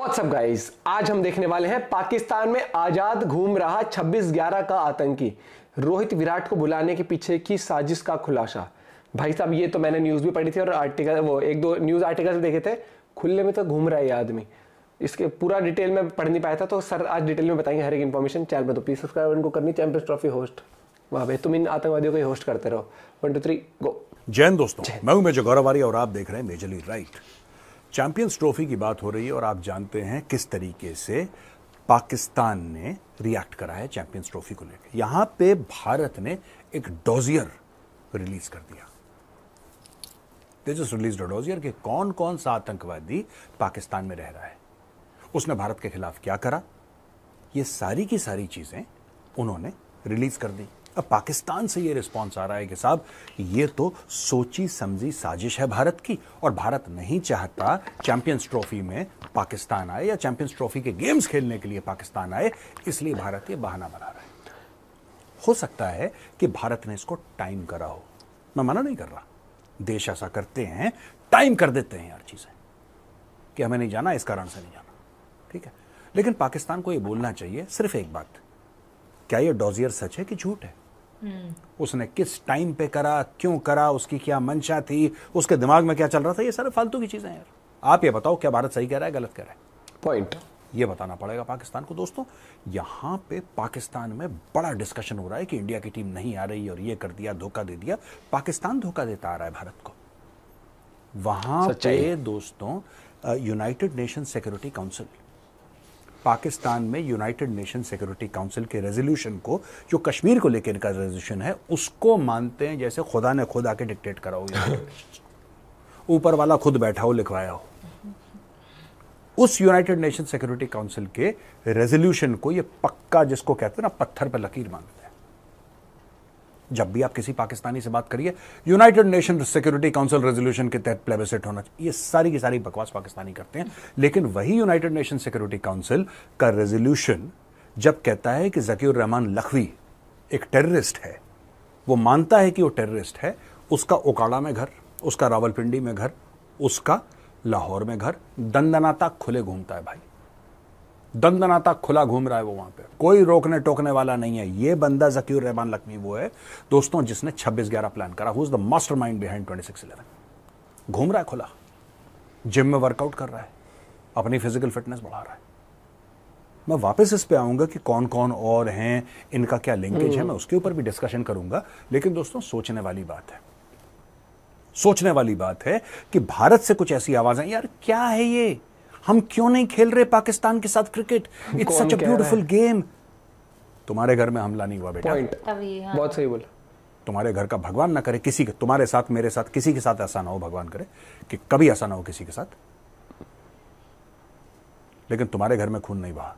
WhatsApp guys आज हम देखने वाले हैं पाकिस्तान में आजाद घूम रहा 26 ग्यारह का आतंकी रोहित विराट को बुलाने के पीछे की साजिश का खुलासा भाई साहब ये तो मैंने न्यूज़ भी पढ़ी थी और आर्टिकल वो एक दो न्यूज़ आर्टिकल देखे थे खुले में तो घूम रहा है आदमी इसके पूरा डिटेल में पढ़ नहीं पाया था तो सर आज डिटेल में बताएंगे हर एक इन्फॉर्मेशन चैनल पर तो प्लीज़ सब्सक्राइब उनको करनी चैंपियंस ट्रॉफी होस्ट वहाँ भाई तुम इन आतंकवादियों को होस्ट करते रहो वन टू थ्री गो जैन दोस्तों मैं हूं मेजर गौरवारी और आप देख रहे हैं major league right champions trophy की बात हो रही है और आप जानते हैं किस तरीके से पाकिस्तान ने रिएक्ट करा है चैंपियंस ट्रॉफी को लेकर यहाँ पे भारत ने एक डोजियर रिलीज कर दिया तेजस रिलीज डोजियर के कौन कौन सा आतंकवादी पाकिस्तान में रह रहा है उसने भारत के खिलाफ क्या करा ये सारी की सारी चीज़ें उन्होंने रिलीज कर दी अब पाकिस्तान से ये रिस्पॉन्स आ रहा है कि साहब ये तो सोची समझी साजिश है भारत की और भारत नहीं चाहता चैंपियंस ट्रॉफी में पाकिस्तान आए या चैंपियंस ट्रॉफी के गेम्स खेलने के लिए पाकिस्तान आए इसलिए भारत ये बहाना बना रहा है हो सकता है कि भारत ने इसको टाइम करा हो मैं मना नहीं कर रहा देश ऐसा करते हैं टाइम कर देते हैं हर चीज़ें कि हमें नहीं जाना इस कारण से नहीं जाना ठीक है लेकिन पाकिस्तान को ये बोलना चाहिए सिर्फ एक बात क्या ये डॉजियर सच है कि झूठ है हम्म। उसने किस टाइम पे करा क्यों करा उसकी क्या मंशा थी उसके दिमाग में क्या चल रहा था ये सारे फालतू की चीज़ें हैं यार आप ये बताओ क्या भारत सही कह रहा है गलत कह रहा है पॉइंट ये बताना पड़ेगा पाकिस्तान को दोस्तों यहां पे पाकिस्तान में बड़ा डिस्कशन हो रहा है कि इंडिया की टीम नहीं आ रही और ये कर दिया धोखा दे दिया पाकिस्तान धोखा देता आ रहा है भारत को वहां पे दोस्तों United Nation Security Council Pakistan में यूनाइटेड नेशन सिक्योरिटी काउंसिल के रेजोल्यूशन को जो कश्मीर को लेकर इनका रेजोल्यूशन है उसको मानते हैं जैसे खुदा ने खुद आके डिक्टेट करा हो ऊपर वाला खुद बैठा हो लिखवाया हो उस यूनाइटेड नेशन सिक्योरिटी काउंसिल के रेजोल्यूशन को ये पक्का जिसको कहते हैं ना पत्थर पर लकीर मानते जब भी आप किसी पाकिस्तानी से बात करिए United Nation Security Council resolution के तहत प्लेबेसिट होना चाहिए ये सारी की सारी बकवास पाकिस्तानी करते हैं लेकिन वही यूनाइटेड नेशन सिक्योरिटी काउंसिल का रेजोल्यूशन जब कहता है कि जकीर रहमान लखवी एक टेररिस्ट है वो मानता है कि वो टेररिस्ट है उसका ओकाड़ा में घर उसका रावलपिंडी में घर उसका लाहौर में घर दंदनाता खुले घूमता है भाई दंदनाता खुला घूम रहा है वो वहां पे कोई रोकने टोकने वाला नहीं है ये बंदा जकीर रहमान लकमी वो है दोस्तों जिसने 26 ग्यारह प्लान करा who is the master mind behind six eleven घूम रहा है खुला जिम में वर्कआउट कर रहा है अपनी फिजिकल फिटनेस बढ़ा रहा है मैं वापस इस पे आऊंगा कि कौन कौन और हैं इनका क्या लिंकेज है मैं उसके ऊपर भी डिस्कशन करूंगा लेकिन दोस्तों सोचने वाली बात है सोचने वाली बात है कि भारत से कुछ ऐसी आवाज है यार क्या है ये हम क्यों नहीं खेल रहे पाकिस्तान के साथ cricket it's such a beautiful game तुम्हारे घर में हमला नहीं हुआ बेटा हाँ। बहुत सही बोला तुम्हारे घर का भगवान ना करे किसी के तुम्हारे साथ मेरे साथ किसी के साथ ऐसा ना हो भगवान करे कि कभी ऐसा ना हो किसी के साथ लेकिन तुम्हारे घर में खून नहीं बहा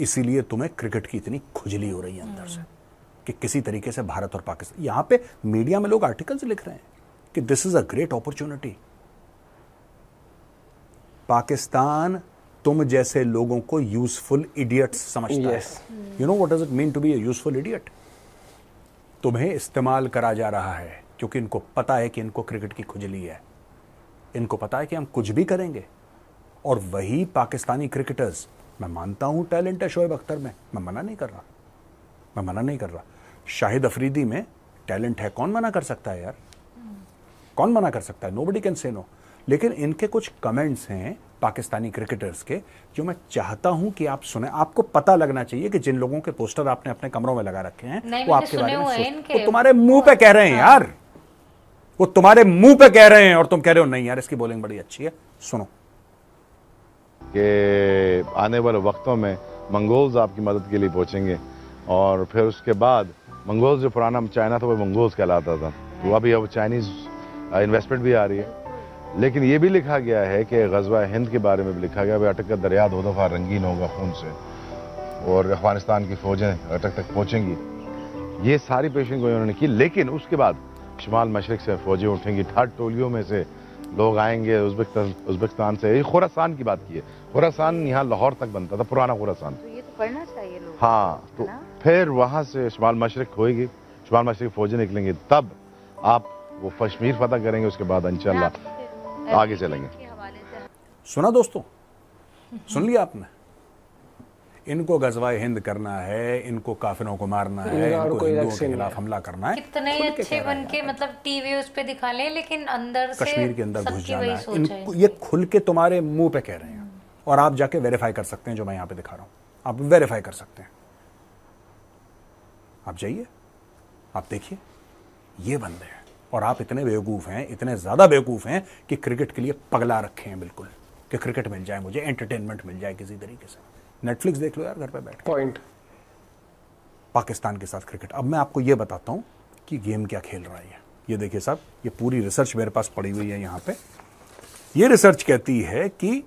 इसीलिए तुम्हें क्रिकेट की इतनी खुजली हो रही है अंदर से हम्म। कि किसी तरीके से भारत और पाकिस्तान यहां पे मीडिया में लोग आर्टिकल्स लिख रहे हैं कि this is a great opportunity Pakistan तुम जैसे लोगों को यूजफुल इडियट समझता yes. है you know what it mean to be useful idiot तुम्हें इस्तेमाल करा जा रहा है क्योंकि इनको पता है कि इनको क्रिकेट की खुजली है इनको पता है कि हम कुछ भी करेंगे और वही पाकिस्तानी क्रिकेटर्स मैं मानता हूं टैलेंट है शोएब अख्तर में मैं मना नहीं कर रहा मैं मना नहीं कर रहा शाहिद अफरीदी में टैलेंट है कौन मना कर सकता है यार कौन मना कर सकता है nobody can say no लेकिन इनके कुछ कमेंट्स हैं पाकिस्तानी क्रिकेटर्स के जो मैं चाहता हूं कि आप सुने आपको पता लगना चाहिए कि जिन लोगों के पोस्टर आपने अपने कमरों में लगा रखे हैं वो आपके बारे में वो तुम्हारे मुंह पे हाँ। कह रहे हैं यार वो तुम्हारे मुंह पे कह रहे हैं और तुम कह रहे हो नहीं यार इसकी बॉलिंग बड़ी अच्छी है सुनो कि आने वाले वक्तों में मंगोल्स आपकी मदद के लिए पहुंचेंगे और फिर उसके बाद मंगोल्स जो पुराना चाइना था वो मंगोल्स कहलाता था वो हाँ। अभी अब चाइनीज इन्वेस्टमेंट भी आ रही है लेकिन ये भी लिखा गया है कि गजवा हिंद के बारे में भी लिखा गया अटक का दरिया दो दफ़ा रंगीन होगा खून से और अफगानिस्तान की फ़ौजें अटक तक पहुँचेंगी ये सारी पेशन गोई उन्होंने की लेकिन उसके बाद शुमाल मशरक से फ़ौजें उठेंगी ठाट टोलियों में से लोग आएंगे उज्बेकिस्तान से ये खुरासान की बात की है खुरासान यहाँ लाहौर तक बनता था पुराना खुरासान तो ये तो पढ़ना चाहिए लोग हाँ तो फिर वहाँ से शुमाल मशरक होएगी शुमाल मशरक फ़ौजें निकलेंगी तब आप वो कश्मीर फतह करेंगे उसके बाद इंशाल्लाह आगे चलेंगे सुना दोस्तों सुन लिया आपने इनको गजवाए हिंद करना है इनको काफिरों को मारना है इनको हिंदुओं के खिलाफ हमला करना है कितने अच्छे बन के मतलब टीवी उस पे दिखा ले, लेकिन अंदर से कश्मीर के अंदर घुस जाना है इनको ये खुल के तुम्हारे मुंह पे कह रहे हैं और आप जाके वेरीफाई कर सकते हैं जो मैं यहाँ पे दिखा रहा हूँ आप वेरीफाई कर सकते हैं आप जाइए आप देखिए ये बंदे हैं और आप इतने बेवकूफ़ हैं इतने ज़्यादा बेवकूफ़ हैं कि क्रिकेट के लिए पगला रखे हैं बिल्कुल कि क्रिकेट मिल जाए मुझे एंटरटेनमेंट मिल जाए किसी तरीके से नेटफ्लिक्स देख लो यार घर पर बैठ पॉइंट पाकिस्तान के साथ क्रिकेट अब मैं आपको ये बताता हूँ कि गेम क्या खेल रहा है ये देखिए साहब ये पूरी रिसर्च मेरे पास पड़ी हुई है यहाँ पे ये रिसर्च कहती है कि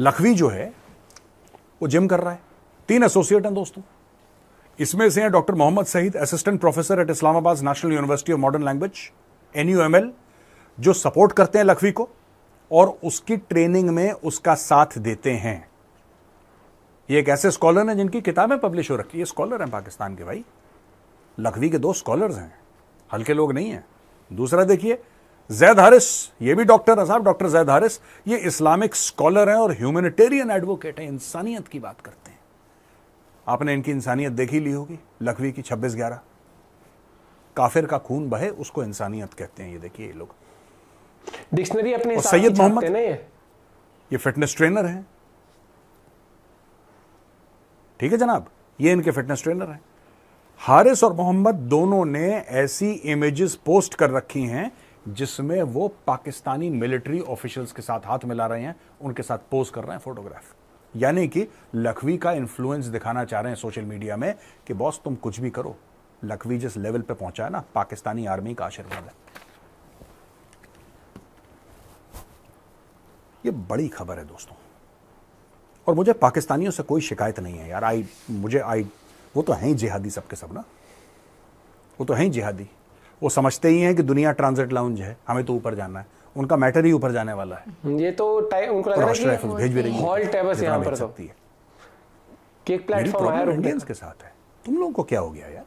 लखवी जो है वो जिम कर रहा है तीन एसोसिएट हैं दोस्तों इसमें से हैं doctor Mohammad Saeed assistant professor at Islamabad national university of modern language एन जो सपोर्ट करते हैं लखवी को और उसकी ट्रेनिंग में उसका साथ देते हैं ये एक ऐसे स्कॉलर हैं जिनकी किताबें पब्लिश हो रखी है स्कॉलर हैं पाकिस्तान के भाई लखवी के दो स्कॉलर्स हैं हल्के लोग नहीं हैं दूसरा देखिए जैद हारिस ये भी डॉक्टर है साहब डॉक्टर जैद हारिस ये इस्लामिक स्कॉलर हैं और ह्यूमैनिटेरियन एडवोकेट हैं इंसानियत की बात करते हैं आपने इनकी इंसानियत देख ही ली होगी लखवी की छब्बीस ग्यारह काफिर का खून बहे उसको इंसानियत कहते हैं ये देखिए ये लोग डिक्शनरी अपने सैयद मोहम्मद ये फिटनेस ट्रेनर हैं ठीक है जनाब ये इनके फिटनेस ट्रेनर हैं हारिस और मोहम्मद दोनों ने ऐसी इमेजेस पोस्ट कर रखी हैं जिसमें वो पाकिस्तानी मिलिट्री ऑफिशियल्स के साथ हाथ मिला रहे हैं उनके साथ पोस्ट कर रहे हैं फोटोग्राफ यानी कि लखवी का इन्फ्लुएंस दिखाना चाह रहे हैं सोशल मीडिया में कि बॉस तुम कुछ भी करो लखवी जिस लेवल पे पहुंचा है ना पाकिस्तानी आर्मी का आशीर्वाद है ये बड़ी खबर है दोस्तों और मुझे पाकिस्तानियों से कोई शिकायत नहीं है यार आई मुझे आई वो तो हैं जिहादी सबके सब ना वो तो हैं जिहादी वो समझते ही हैं कि दुनिया ट्रांजिट लाउंज है हमें तो ऊपर जाना है उनका मैटर ही ऊपर जाने वाला है हम्म, ये तो उनको लग रहा है भेज भी रही हॉल टेबस यहाँ पर सकती तो। है कि एक प्लेटफॉर्म आया इंडियंस के साथ है तुम लोगों को क्या हो गया यार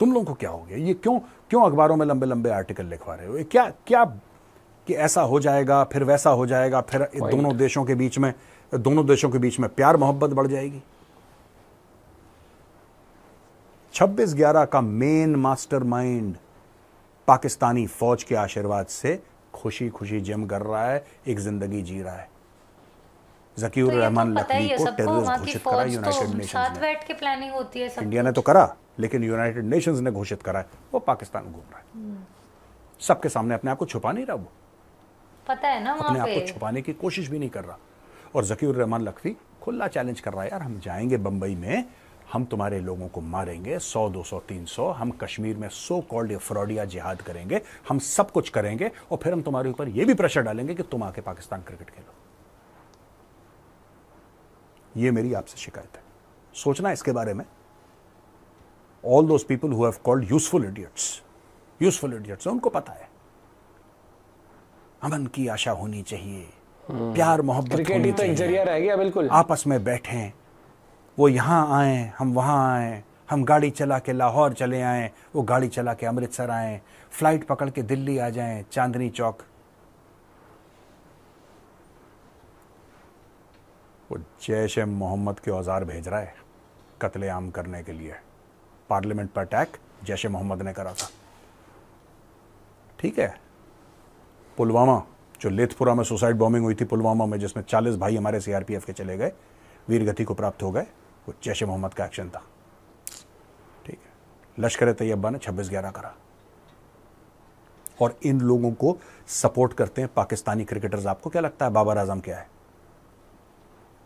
तुम लोगों को क्या हो गया ये क्यों क्यों अखबारों में लंबे लंबे आर्टिकल लिखवा रहे हो क्या क्या कि ऐसा हो जाएगा फिर वैसा हो जाएगा फिर दोनों देशों के बीच में दोनों देशों के बीच में प्यार मोहब्बत बढ़ जाएगी 26 ग्यारह का मेन मास्टरमाइंड पाकिस्तानी फौज के आशीर्वाद से खुशी खुशी जिम कर रहा है एक जिंदगी जी रहा है जकीर तो रहमान तो को टेररिस्ट घोषित करा यूनाइटेड तो नेशंस ने इंडिया ने तो करा लेकिन यूनाइटेड नेशंस ने घोषित करा है वो पाकिस्तान घूम रहा है हम्म। सबके सामने अपने आप को छुपा नहीं रहा वो पता है ना अपने आप को छुपाने की कोशिश भी नहीं कर रहा और जकीर रहमान लखवी खुला चैलेंज कर रहा है यार हम जाएंगे बम्बई में हम तुम्हारे लोगों को मारेंगे 100, 200, 300 हम कश्मीर में सो कॉल्ड फ्रॉडिया जिहाद करेंगे हम सब कुछ करेंगे और फिर हम तुम्हारे ऊपर यह भी प्रेशर डालेंगे कि तुम आके पाकिस्तान क्रिकेट खेलो ये मेरी आपसे शिकायत है सोचना इसके बारे में all those people who have called useful idiots useful idiots उनको पता है अमन की आशा होनी चाहिए हम्म। प्यार मोहब्बत तो जरिया रह गया बिल्कुल आपस में बैठे वो यहाँ आए हम वहाँ आए हम गाड़ी चला के लाहौर चले आए वो गाड़ी चला के अमृतसर आए फ्लाइट पकड़ के दिल्ली आ जाए चांदनी चौक वो जैश ए मोहम्मद के औजार भेज रहा है कत्लेआम करने के लिए पार्लियामेंट पर अटैक जैश ए मोहम्मद ने करा था ठीक है पुलवामा जो लेथपुरा में सुसाइड बॉम्बिंग हुई थी पुलवामा में जिसमें 40 भाई हमारे सीआरपीएफ के चले गए वीरगति को प्राप्त हो गए वो जैश मोहम्मद का एक्शन था ठीक है लश्कर तैयबा ने छब्बीस ग्यारह करा और इन लोगों को सपोर्ट करते हैं पाकिस्तानी क्रिकेटर्स आपको क्या लगता है बाबर आजम क्या है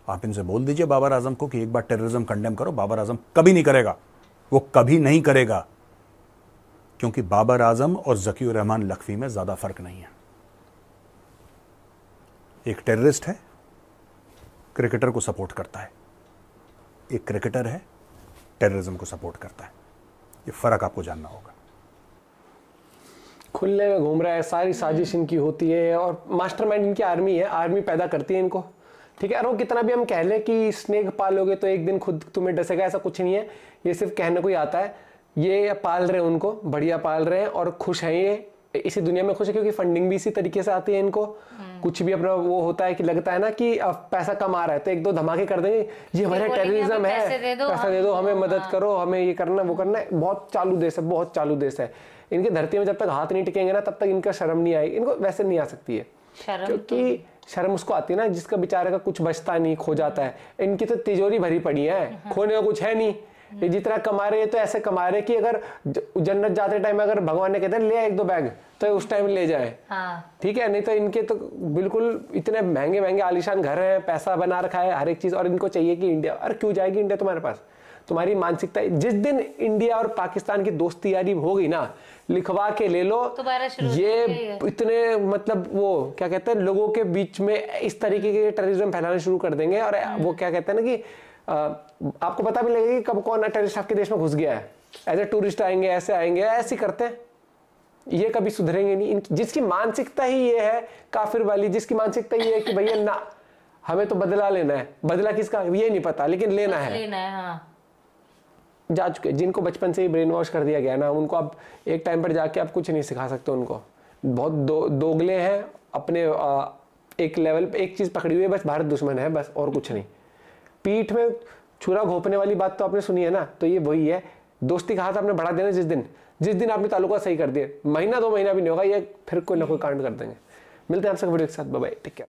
आप इनसे बोल दीजिए बाबर आजम को कि एक बार टेररिज्म कंडेम करो बाबर आजम कभी नहीं करेगा वो कभी नहीं करेगा क्योंकि बाबर आजम और जकीर रहमान लखवी में ज्यादा फर्क नहीं है एक टेररिस्ट है क्रिकेटर को सपोर्ट करता है एक क्रिकेटर है टेररिज्म को सपोर्ट करता है ये फ़र्क आपको जानना होगा खुले में घूम रहा है सारी साजिश इनकी होती है और मास्टरमाइंड इनकी आर्मी है आर्मी पैदा करती है इनको ठीक है अरे कितना भी हम कह लें कि स्नेक पालोगे तो एक दिन खुद तुम्हें डसेगा ऐसा कुछ नहीं है ये सिर्फ कहने को ही आता है ये पाल रहे हैं उनको बढ़िया पाल रहे हैं और खुश हैं ये इसी दुनिया में खुश है क्योंकि फंडिंग भी इसी तरीके से आती है इनको हम्म। कुछ भी अपना वो होता है कि लगता है ना कि अब पैसा आ रहा है तो एक दो धमाके कर देंगे ये हमारे टेररिज्म है पैसा दे दो हमें मदद हाँ। करो हमें ये करना वो करना है बहुत चालू देश है बहुत चालू देश है इनके धरती में जब तक हाथ नहीं टिकेंगे ना तब तक इनका शर्म नहीं आएगी इनको वैसे नहीं आ सकती है क्योंकि तो- शर्म उसको आती है ना जिसका बेचारे का कुछ बचता नहीं खो जाता है इनकी तो तिजोरी भरी पड़ी है हम्म। खोने का कुछ है नहीं ये जितना कमा रहे तो ऐसे कमा रहे कि अगर जन्नत जाते टाइम अगर भगवान ने कहते हैं ले एक दो बैग तो उस टाइम ले जाए हाँ। ठीक हाँ। है नहीं तो इनके तो बिल्कुल इतने महंगे महंगे आलिशान घर है पैसा बना रखा है हर एक चीज और इनको चाहिए कि इंडिया अरे क्यों जाएगी इंडिया तुम्हारे पास तुम्हारी मानसिकता जिस दिन इंडिया और पाकिस्तान की दोस्ती यारी हो गई ना लिखवा के ले लो ये इतने मतलब वो क्या कहते हैं लोगों के बीच में इस तरीके के टेररिज्म फैलाना शुरू कर देंगे और वो क्या कहते हैं ना कि आपको पता भी लगेगा कि कब कौन टेरिस्ट आपके देश में घुस गया है एज ए टूरिस्ट आएंगे ऐसे आएंगे ऐसे करते हैं ये कभी सुधरेंगे नहीं जिसकी मानसिकता ही ये है काफिर वाली जिसकी मानसिकता ये है कि भैया ना हमें तो बदला लेना है बदला किसका ये नहीं पता लेकिन लेना है लेना है हाँ। जा चुके जिनको बचपन से ही ब्रेन वॉश कर दिया गया ना उनको आप एक टाइम पर जाके आप कुछ नहीं सिखा सकते उनको बहुत दो दोगले हैं अपने आ, एक लेवल पे एक चीज़ पकड़ी हुई है बस भारत दुश्मन है बस और कुछ नहीं पीठ में छुरा घोपने वाली बात तो आपने सुनी है ना तो ये वही है दोस्ती का हाथ आपने बढ़ा देना जिस दिन जिस दिन आपने तालुका सही कर दिए महीना दो महीना भी नहीं होगा ये फिर कोई ना कोई कांड कर देंगे मिलते हैं आप सब वीडियो के साथ बाय टेक केयर